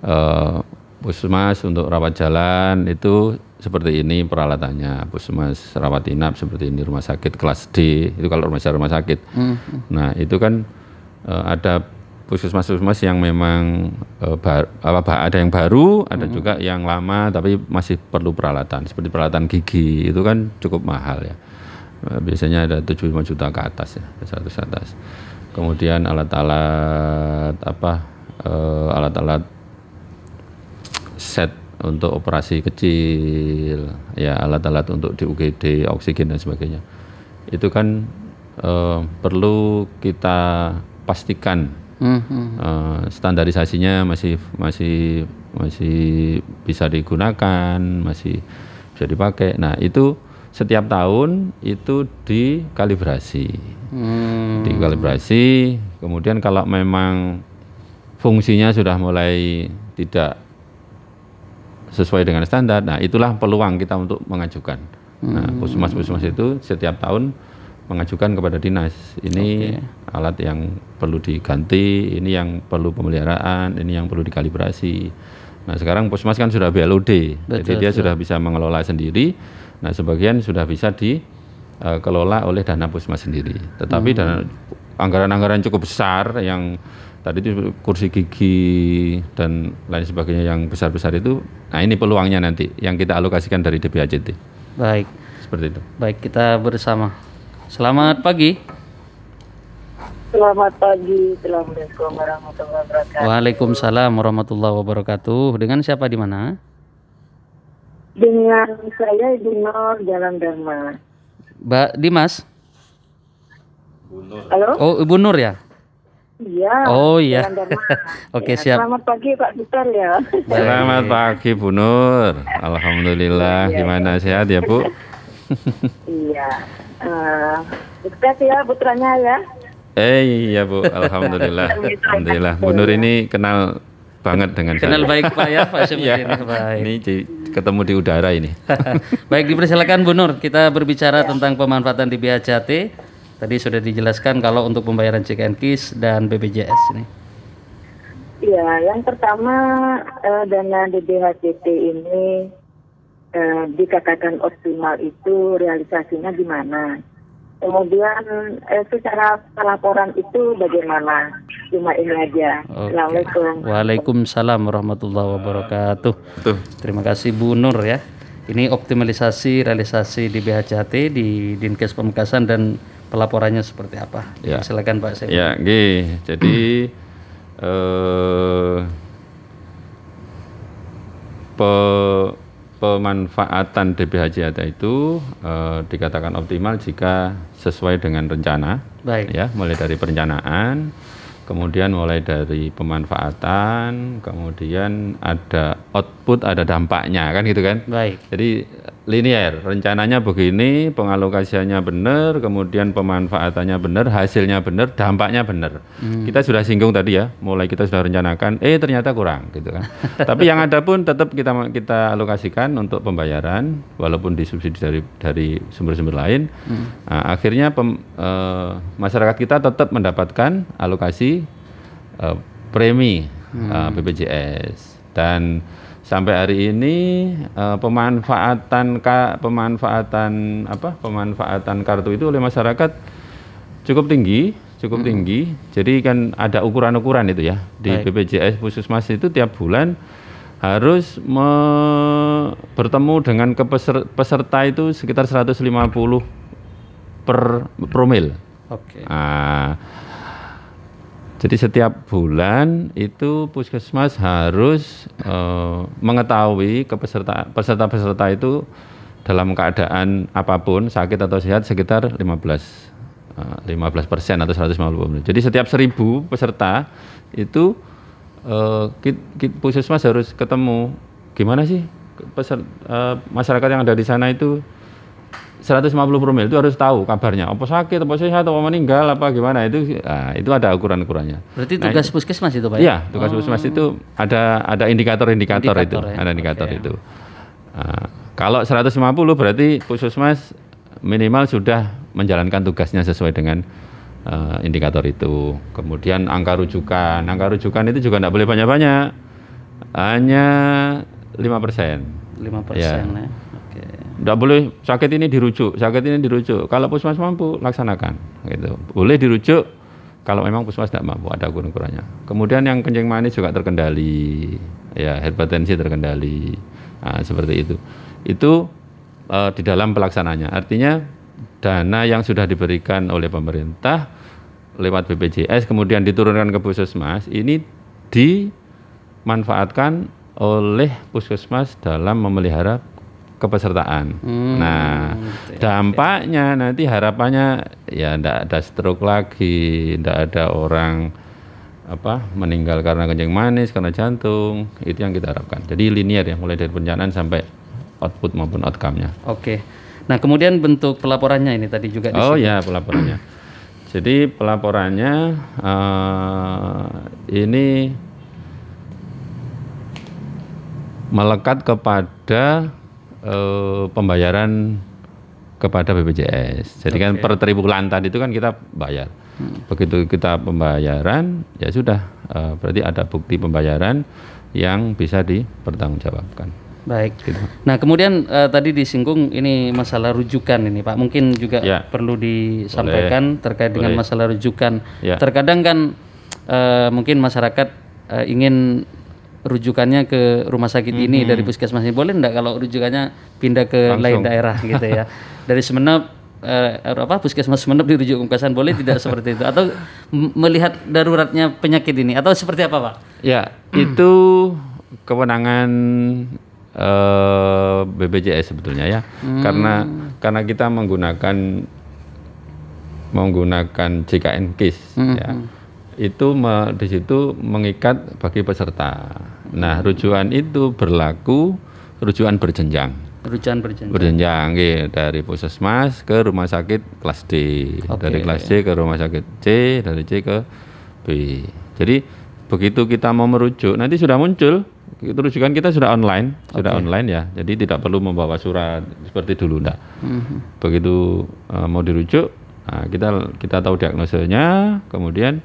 Uh, eh, Pusmas untuk rawat jalan itu seperti ini peralatannya. puskesmas rawat inap seperti ini rumah sakit kelas D itu kalau rumah rumah sakit. Hmm. Nah itu kan uh, ada puskesmas-puskesmas yang memang uh, eh, bar, apa ada yang baru, ada hmm. juga yang lama tapi masih perlu peralatan. Seperti peralatan gigi itu kan cukup mahal ya. Eh, biasanya ada 75 juta ke atas ya, satu atas. Kemudian alat-alat apa? Eh, alat-alat uh, set untuk operasi kecil, ya alat-alat untuk di UGD, oksigen dan sebagainya. Itu kan uh, perlu kita pastikan Mm -hmm. uh, standarisasinya masih masih masih bisa digunakan, masih bisa dipakai. Nah, itu setiap tahun itu dikalibrasi. Hmm. Dikalibrasi, kemudian kalau memang fungsinya sudah mulai tidak sesuai dengan standar, nah itulah peluang kita untuk mengajukan. Nah, hmm. puskesmas-puskesmas itu setiap tahun mengajukan kepada dinas ini okay. alat yang perlu diganti, ini yang perlu pemeliharaan, ini yang perlu dikalibrasi. Nah sekarang Pusmas kan sudah BLOD, betul, jadi dia sudah bisa mengelola sendiri. Nah sebagian sudah bisa dikelola eh, oleh dana Pusmas sendiri. Tetapi hmm. anggaran-anggaran cukup besar yang tadi itu kursi gigi dan lain sebagainya yang besar-besar itu, nah ini peluangnya nanti yang kita alokasikan dari DBAJT. Baik. Seperti itu. Baik kita bersama. Selamat pagi. Selamat pagi. Assalamualaikum warahmatullahi wabarakatuh. Waalaikumsalam warahmatullahi wabarakatuh. Dengan siapa di mana? Dengan saya Nur Jalan Dharma. Mbak Dimas. Halo? Oh, Ibu Nur ya? Iya. Oh iya. Oke, ya, siap. Selamat pagi Pak Sutar ya. Selamat pagi Bu Nur. Alhamdulillah. Iya, Gimana iya. sehat ya, Bu? iya. Uh, ya putranya ya. Eh iya Bu, alhamdulillah. alhamdulillah. Bu Nur ini kenal banget dengan kenal saya. baik Pak ya Pak Syamil ya, ini di, ketemu di udara ini. baik dipersilakan Bu Nur, kita berbicara ya. tentang pemanfaatan di BHCT Tadi sudah dijelaskan kalau untuk pembayaran CKN kis dan BPJS ini. Iya, yang pertama eh, dana DBHCT ini eh, dikatakan optimal itu realisasinya di mana. Kemudian eh, secara pelaporan itu bagaimana? Cuma ini aja. Okay. Waalaikumsalam warahmatullahi wabarakatuh. Tuh. Terima kasih Bu Nur ya. Ini optimalisasi realisasi di BHJT di Dinkes Pemekasan dan pelaporannya seperti apa? Ya. Silakan Pak Semi. Ya, G. Jadi eh pe pemanfaatan DBH JATA itu eh, dikatakan optimal jika sesuai dengan rencana. Baik. Ya, mulai dari perencanaan, kemudian mulai dari pemanfaatan, kemudian ada output, ada dampaknya kan gitu kan. Baik. Jadi linier. Rencananya begini, pengalokasiannya benar, kemudian pemanfaatannya benar, hasilnya benar, dampaknya benar. Hmm. Kita sudah singgung tadi ya, mulai kita sudah rencanakan, eh ternyata kurang gitu kan. Tapi yang ada pun tetap kita kita alokasikan untuk pembayaran walaupun disubsidi dari dari sumber-sumber lain. Hmm. Nah, akhirnya pem, e, masyarakat kita tetap mendapatkan alokasi e, premi hmm. e, eh, BPJS dan sampai hari ini uh, pemanfaatan ka, pemanfaatan apa pemanfaatan kartu itu oleh masyarakat cukup tinggi cukup hmm. tinggi jadi kan ada ukuran-ukuran itu ya di Baik. BPJS Puskesmas itu tiap bulan harus me bertemu dengan peserta itu sekitar 150 per promil. Oke. Okay. Nah, jadi setiap bulan itu puskesmas harus uh, mengetahui kepeserta peserta-peserta itu dalam keadaan apapun sakit atau sehat sekitar 15 uh, 15 persen atau 150 Jadi setiap seribu peserta itu uh, puskesmas harus ketemu gimana sih peserta, uh, eh, masyarakat yang ada di sana itu 150 promil itu harus tahu kabarnya apa sakit apa sehat apa meninggal apa gimana itu nah, itu ada ukuran ukurannya berarti nah, ya? iya, tugas puskesmas itu pak Iya, tugas oh. puskesmas itu ada ada indikator indikator, itu ya? ada indikator okay. itu nah, kalau 150 berarti puskesmas minimal sudah menjalankan tugasnya sesuai dengan uh, indikator itu kemudian angka rujukan angka rujukan itu juga tidak boleh banyak banyak hanya lima persen lima persen iya. ya. ya tidak boleh sakit ini dirujuk, sakit ini dirujuk. Kalau puskesmas mampu laksanakan, gitu. Boleh dirujuk kalau memang puskesmas tidak mampu ada kurang-kurangnya. Kemudian yang kencing manis juga terkendali, ya hipertensi terkendali, nah, seperti itu. Itu e, di dalam pelaksananya. Artinya dana yang sudah diberikan oleh pemerintah lewat BPJS kemudian diturunkan ke puskesmas ini dimanfaatkan oleh puskesmas dalam memelihara kepesertaan. Hmm. Nah, gitu ya. dampaknya nanti harapannya ya tidak ada stroke lagi, tidak ada orang apa meninggal karena kencing manis, karena jantung, itu yang kita harapkan. Jadi linear ya, mulai dari perencanaan sampai output maupun outcome-nya. Oke. Nah, kemudian bentuk pelaporannya ini tadi juga Oh ya, pelaporannya. Jadi pelaporannya uh, ini melekat kepada Eh, pembayaran kepada BPJS. Jadi okay. kan per triwulan tadi itu kan kita bayar. Hmm. Begitu kita pembayaran, ya sudah eh, berarti ada bukti pembayaran yang bisa dipertanggungjawabkan. Baik. Gitu. Nah, kemudian uh, tadi disinggung ini masalah rujukan ini, Pak. Mungkin juga ya. perlu disampaikan Boleh. terkait dengan masalah rujukan. Ya. Terkadang kan uh, mungkin masyarakat ingin rujukannya ke rumah sakit mm -hmm. ini mm-hmm. dari puskesmas ini boleh enggak kalau rujukannya pindah ke Langsung. lain daerah gitu ya. Dari Semenep eh, apa puskesmas Semenep dirujuk ke Kasan boleh tidak seperti itu atau melihat daruratnya penyakit ini atau seperti apa, Pak? Ya, itu kewenangan uh, eh, BPJS sebetulnya ya. Hmm. Karena karena kita menggunakan menggunakan JKN case hmm. ya. Hmm itu me, di situ mengikat bagi peserta. Nah, rujukan itu berlaku rujukan berjenjang. Rujukan berjenjang. Berjenjang, ya, dari puskesmas ke rumah sakit kelas D, okay, dari kelas C ke rumah sakit C, dari C ke B. Jadi begitu kita mau merujuk, nanti sudah muncul itu rujukan kita sudah online, okay. sudah online ya. Jadi tidak perlu membawa surat seperti dulu enggak. Mm-hmm. Begitu uh, mau dirujuk, nah kita kita tahu diagnosenya, kemudian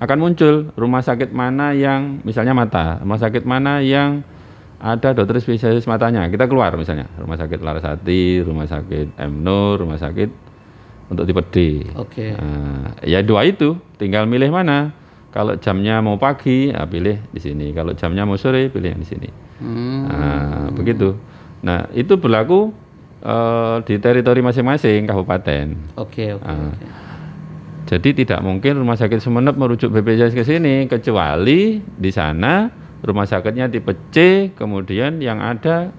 akan muncul rumah sakit mana yang misalnya mata, rumah sakit mana yang ada dokter spesialis matanya. Kita keluar misalnya rumah sakit Larasati, rumah sakit M Nur, rumah sakit untuk tipe D. Oke. Okay. Uh, ya dua itu, tinggal milih mana. Kalau jamnya mau pagi, ya pilih di sini. Kalau jamnya mau sore, pilih yang di sini. Hmm. Nah, begitu. Nah, itu berlaku uh, di teritori masing-masing kabupaten. Oke, okay, oke. Okay, uh, okay. Jadi tidak mungkin rumah sakit Sumeneb merujuk BPJS ke sini kecuali di sana rumah sakitnya tipe C, kemudian yang ada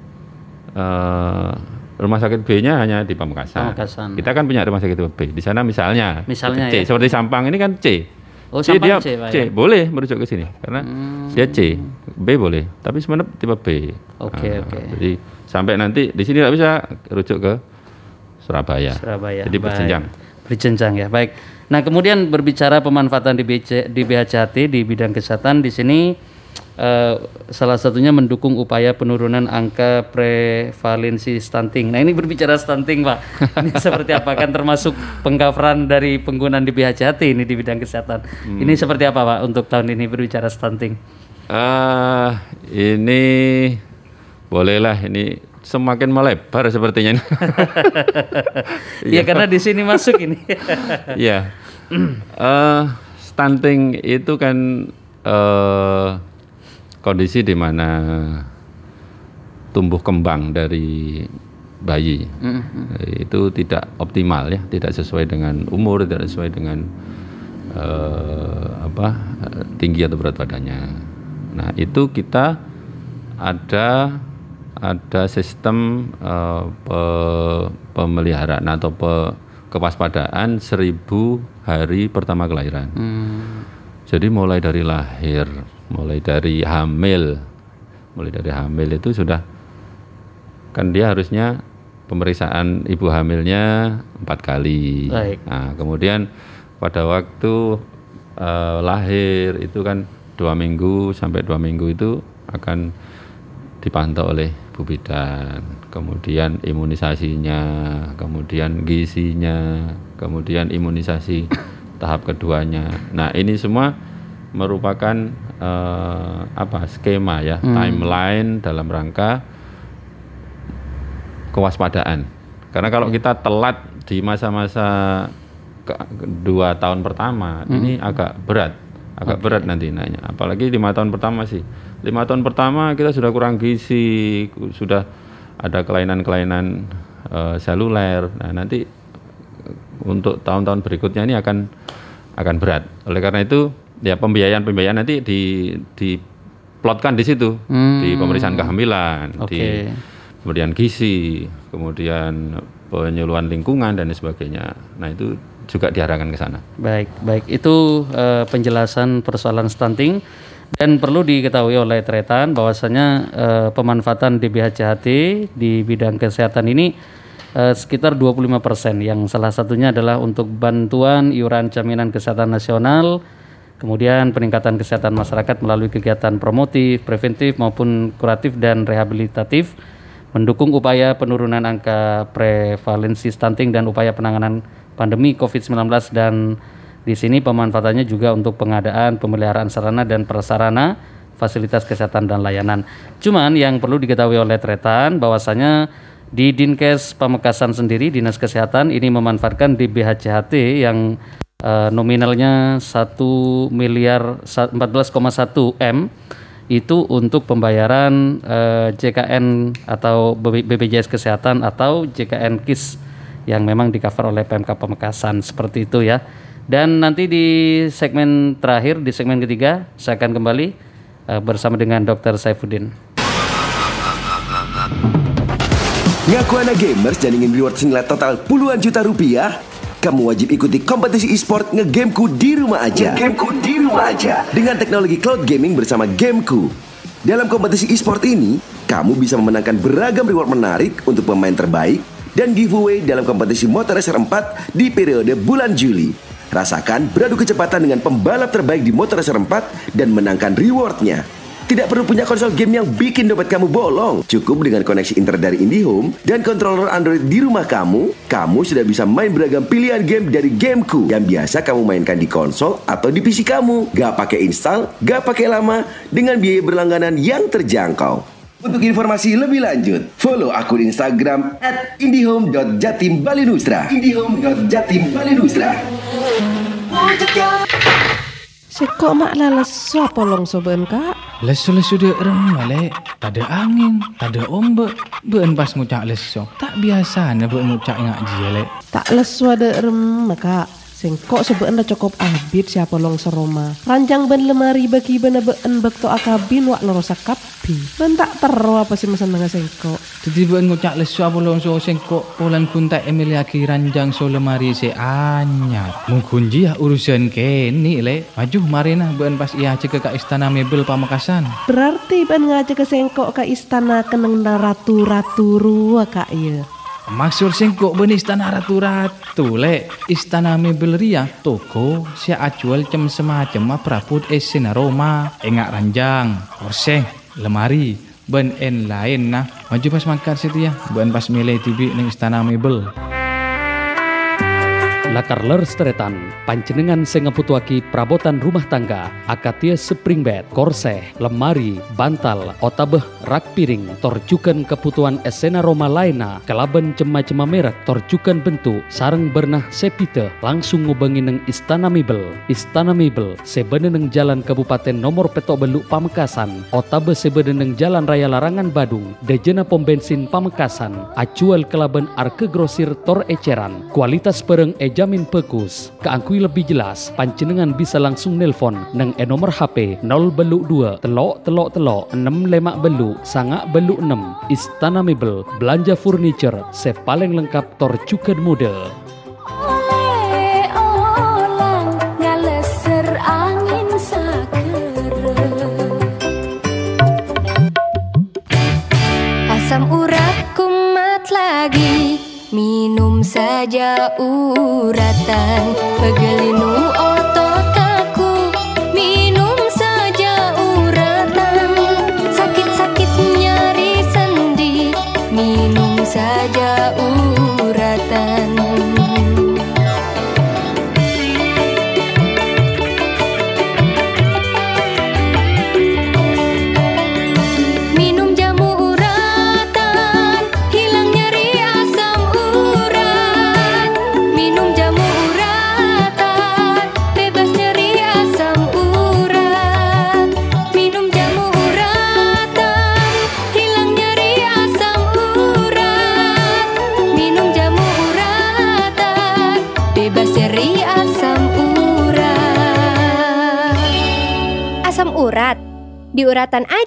uh, rumah sakit B-nya hanya di Pamekasan. Pamekasan. Kita kan punya rumah sakit tipe B. Di sana misalnya, misalnya C, ya? seperti Sampang ini kan C. Oh, C dia C, Pak, C ya. boleh merujuk ke sini karena hmm. dia C, B boleh, tapi Semenep tipe B. Oke okay, nah, oke. Okay. Jadi sampai nanti di sini tidak bisa rujuk ke Surabaya. Surabaya. Jadi berjenjang. Berjenjang ya, baik. Nah, kemudian berbicara pemanfaatan di, BC, di BHCHT di bidang kesehatan di sini eh, salah satunya mendukung upaya penurunan angka prevalensi stunting. Nah, ini berbicara stunting, Pak. Ini seperti apa kan termasuk pengkafiran dari penggunaan di BHCHT ini di bidang kesehatan. Hmm. Ini seperti apa, Pak, untuk tahun ini berbicara stunting? Ah, ini bolehlah ini semakin melebar sepertinya. ini. ya, iya, karena di sini masuk ini. Ya, uh, stunting itu kan uh, kondisi di mana tumbuh kembang dari bayi mm-hmm. itu tidak optimal ya, tidak sesuai dengan umur, tidak sesuai dengan uh, apa tinggi atau berat badannya. Nah itu kita ada ada sistem uh, pe, pemeliharaan atau pe, kewaspadaan seribu hari pertama kelahiran. Hmm. Jadi mulai dari lahir, mulai dari hamil, mulai dari hamil itu sudah kan dia harusnya pemeriksaan ibu hamilnya empat kali. Baik. Nah, kemudian pada waktu uh, lahir itu kan dua minggu sampai dua minggu itu akan dipantau oleh Bu Bidan, kemudian imunisasinya, kemudian gizinya, kemudian imunisasi tahap keduanya. Nah, ini semua merupakan eh, apa skema ya, hmm. timeline dalam rangka kewaspadaan. Karena kalau kita telat di masa-masa dua tahun pertama, hmm. ini agak berat agak okay. berat nanti nanya apalagi lima tahun pertama sih lima tahun pertama kita sudah kurang gizi sudah ada kelainan-kelainan uh, seluler nah nanti eh, untuk tahun-tahun berikutnya ini akan akan berat oleh karena itu ya pembiayaan pembiayaan nanti di diplotkan di situ hmm. di pemeriksaan kehamilan okay. di kemudian gizi kemudian penyuluhan lingkungan dan sebagainya nah itu juga diarahkan ke sana. Baik, baik. Itu uh, penjelasan persoalan stunting dan perlu diketahui oleh Tretan bahwasanya uh, pemanfaatan DBH CHT di bidang kesehatan ini uh, sekitar 25% yang salah satunya adalah untuk bantuan iuran jaminan kesehatan nasional Kemudian peningkatan kesehatan masyarakat melalui kegiatan promotif, preventif maupun kuratif dan rehabilitatif mendukung upaya penurunan angka prevalensi stunting dan upaya penanganan pandemi COVID-19 dan di sini pemanfaatannya juga untuk pengadaan, pemeliharaan sarana dan prasarana, fasilitas kesehatan dan layanan. Cuman yang perlu diketahui oleh Tretan bahwasanya di Dinkes Pamekasan sendiri Dinas Kesehatan ini memanfaatkan DBHCHT yang uh, nominalnya 1 miliar 14,1 M itu untuk pembayaran uh, eh, JKN atau BPJS Kesehatan atau JKN KIS yang memang di cover oleh PMK Pemekasan seperti itu ya. Dan nanti di segmen terakhir di segmen ketiga saya akan kembali uh, bersama dengan Dr. Saifuddin. Ngaku anak gamers dan ingin reward senilai total puluhan juta rupiah? Kamu wajib ikuti kompetisi e-sport ngegameku di rumah aja. Ngegameku di rumah aja. Dengan teknologi cloud gaming bersama Gameku. Dalam kompetisi e-sport ini, kamu bisa memenangkan beragam reward menarik untuk pemain terbaik dan giveaway dalam kompetisi Motor Racer 4 di periode bulan Juli. Rasakan beradu kecepatan dengan pembalap terbaik di Motor Racer 4 dan menangkan rewardnya. Tidak perlu punya konsol game yang bikin dompet kamu bolong. Cukup dengan koneksi internet dari IndiHome dan controller Android di rumah kamu, kamu sudah bisa main beragam pilihan game dari Gameku yang biasa kamu mainkan di konsol atau di PC kamu. Gak pakai install, gak pakai lama, dengan biaya berlangganan yang terjangkau. Untuk informasi lebih lanjut, follow akun Instagram at indihome.jatimbalinusra indihome.jatimbalinusra Si kok mak lesu apa longso beun kak? Lesu-lesu dia rem malek. Tada angin, tada ombak. Beun pas ngucak lesu. Tak biasa na beun ngucak ngak jia Tak lesu ada rem kak. Sengkok sebeen da cukup abit siapa long seroma Ranjang ben lemari bagi bena been bekto akabin wak ngerusak kapi. Ben tak teru apa sih mesan tengah sengkok. Jadi been ngucak lesu apa longsor sengkok polan kunta Emilia lagi ranjang so lemari se anyar. Mungkunji ya urusan keni le. Maju marina been pas iya cek ke istana mebel pamekasan. Berarti ben ngajak ke sengkok ke istana keneng ratu-ratu rua kak iya. Maksud singkok beni istana ratu-ratu le istana mebel ria, toko si acual cem semacam ma praput esen aroma, engak ranjang korseng lemari ben en lain nah maju pas makan situ ya ben pas milih tibi neng istana mebel Lakar ler steretan, panjenengan sengeputuaki perabotan rumah tangga, akatia spring bed, korseh, lemari, bantal, otabeh, rak piring, torjukan kebutuhan esena roma laina, kelaben cema-cema merek, torjukan bentuk, sarang bernah sepite, langsung ngubengi neng istana mebel. Istana mebel, sebeneneng jalan kabupaten nomor petok beluk Pamekasan, otabe sebeneneng jalan raya larangan Badung, dejena pom bensin Pamekasan, acual kelaben arke grosir tor eceran, kualitas pereng eja dijamin pekus. Keangkui lebih jelas, panjenengan bisa langsung nelpon nang e nomor HP 0 beluk 2 telok telok telok 6 lemak beluk sangak beluk 6 Istana Mebel Belanja Furniture sepaling lengkap torcukan muda. Asam urat kumat lagi saja uratan pegelin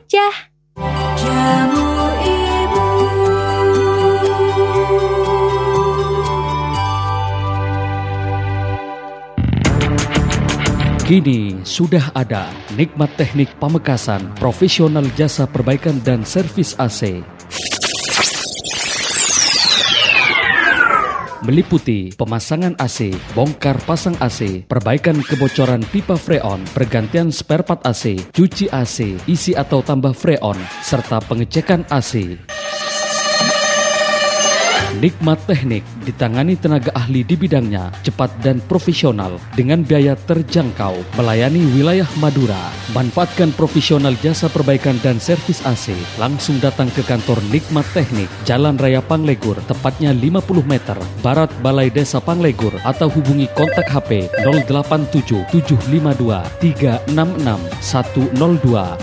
aja. Jamu ibu. Kini sudah ada nikmat teknik pamekasan profesional jasa perbaikan dan servis AC meliputi pemasangan AC, bongkar pasang AC, perbaikan kebocoran pipa freon, pergantian spare part AC, cuci AC, isi atau tambah freon, serta pengecekan AC. Nikmat teknik ditangani tenaga ahli di bidangnya, cepat dan profesional dengan biaya terjangkau, melayani wilayah Madura. Manfaatkan profesional jasa perbaikan dan servis AC. Langsung datang ke kantor Nikmat Teknik, Jalan Raya Panglegur, tepatnya 50 meter, Barat Balai Desa Panglegur atau hubungi kontak HP 087752366102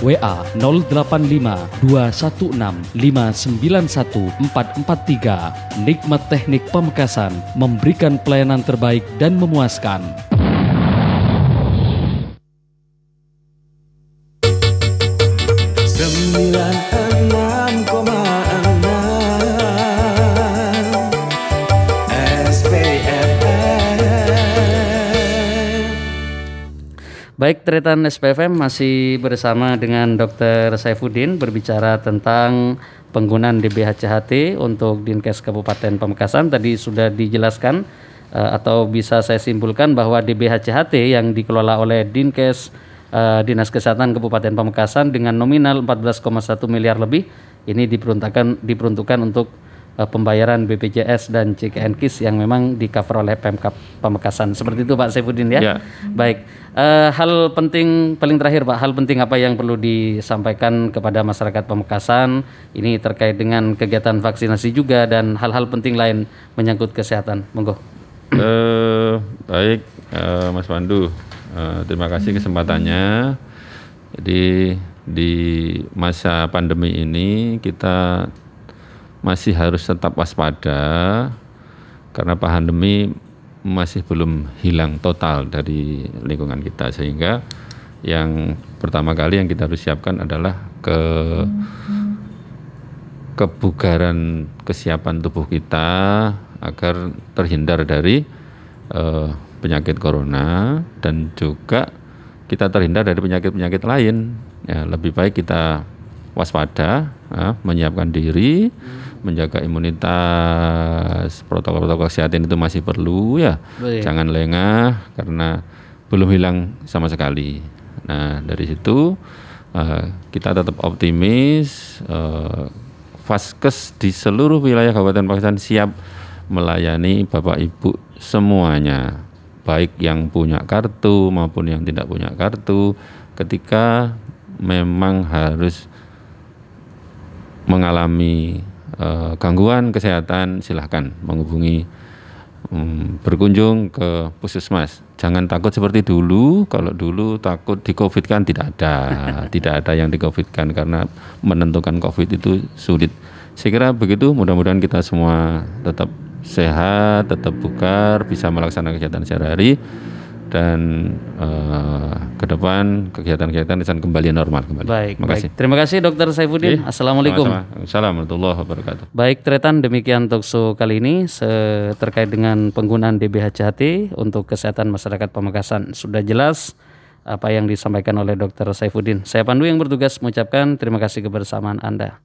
WA 085216591443 nikmat teknik pemekasan memberikan pelayanan terbaik dan memuaskan. Baik, Tretan SPFM masih bersama dengan Dr. Saifuddin berbicara tentang penggunaan DBHCHT untuk Dinkes Kabupaten Pamekasan. Tadi sudah dijelaskan eh, atau bisa saya simpulkan bahwa DBHCHT yang dikelola oleh Dinkes eh, Dinas Kesehatan Kabupaten Pamekasan dengan nominal 14,1 miliar lebih ini diperuntukkan diperuntukkan untuk uh, pembayaran BPJS dan CKNKIS yang memang di cover oleh Pemkap Pamekasan. Seperti itu Pak Saifuddin ya. ya. Baik. Uh, hal penting paling terakhir Pak, hal penting apa yang perlu disampaikan kepada masyarakat Pamekasan ini terkait dengan kegiatan vaksinasi juga dan hal-hal penting lain menyangkut kesehatan. Monggo. Uh, baik uh, Mas Pandu. Uh, terima kasih kesempatannya. Jadi di masa pandemi ini kita masih harus tetap waspada karena pandemi masih belum hilang total dari lingkungan kita sehingga yang pertama kali yang kita harus siapkan adalah ke kebugaran kesiapan tubuh kita agar terhindar dari uh, penyakit corona dan juga kita terhindar dari penyakit-penyakit lain ya lebih baik kita waspada ya, menyiapkan diri menjaga imunitas protokol-protokol kesehatan itu masih perlu ya Baik. jangan lengah karena belum hilang sama sekali nah dari situ uh, kita tetap optimis uh, Vaskes di seluruh wilayah Kabupaten Pakistan siap melayani Bapak Ibu semuanya baik yang punya kartu maupun yang tidak punya kartu ketika memang harus mengalami eh, gangguan kesehatan silahkan menghubungi um, berkunjung ke puskesmas. Jangan takut seperti dulu. Kalau dulu takut di COVID kan tidak ada, tidak ada yang di COVID kan karena menentukan COVID itu sulit. Saya kira begitu. Mudah-mudahan kita semua tetap sehat, tetap bugar, bisa melaksanakan kegiatan sehari-hari dan uh, ke depan kegiatan-kegiatan akan kembali normal kembali. Baik, terima kasih. Baik. Terima kasih Dokter Saifuddin. Oke. Assalamualaikum. Assalamualaikum warahmatullahi wabarakatuh. Baik, Tretan demikian tokso kali ini terkait dengan penggunaan DBHCHT untuk kesehatan masyarakat Pamekasan sudah jelas apa yang disampaikan oleh Dokter Saifuddin. Saya Pandu yang bertugas mengucapkan terima kasih kebersamaan Anda.